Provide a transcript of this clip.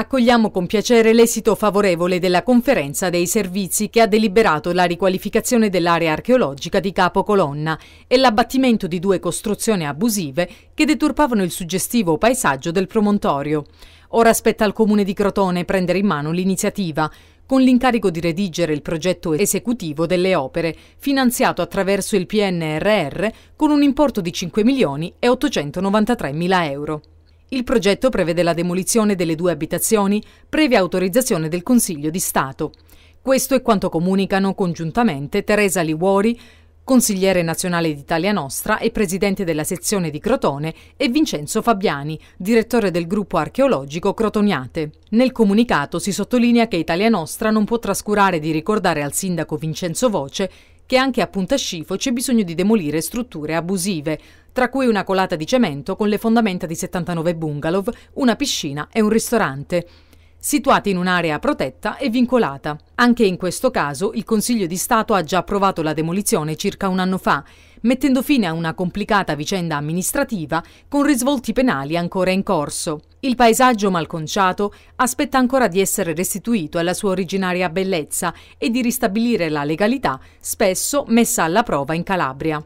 Accogliamo con piacere l'esito favorevole della conferenza dei servizi che ha deliberato la riqualificazione dell'area archeologica di Capo Colonna e l'abbattimento di due costruzioni abusive che deturpavano il suggestivo paesaggio del promontorio. Ora aspetta al comune di Crotone prendere in mano l'iniziativa con l'incarico di redigere il progetto esecutivo delle opere, finanziato attraverso il PNRR con un importo di 5 milioni e 893 mila euro. Il progetto prevede la demolizione delle due abitazioni, previa autorizzazione del Consiglio di Stato. Questo è quanto comunicano congiuntamente Teresa Liguori, consigliere nazionale d'Italia Nostra e presidente della sezione di Crotone, e Vincenzo Fabiani, direttore del gruppo archeologico Crotoniate. Nel comunicato si sottolinea che Italia Nostra non può trascurare di ricordare al sindaco Vincenzo Voce che anche a Punta Scifo c'è bisogno di demolire strutture abusive, tra cui una colata di cemento con le fondamenta di 79 bungalow, una piscina e un ristorante situati in un'area protetta e vincolata. Anche in questo caso il Consiglio di Stato ha già approvato la demolizione circa un anno fa mettendo fine a una complicata vicenda amministrativa con risvolti penali ancora in corso. Il paesaggio malconciato aspetta ancora di essere restituito alla sua originaria bellezza e di ristabilire la legalità, spesso messa alla prova in Calabria.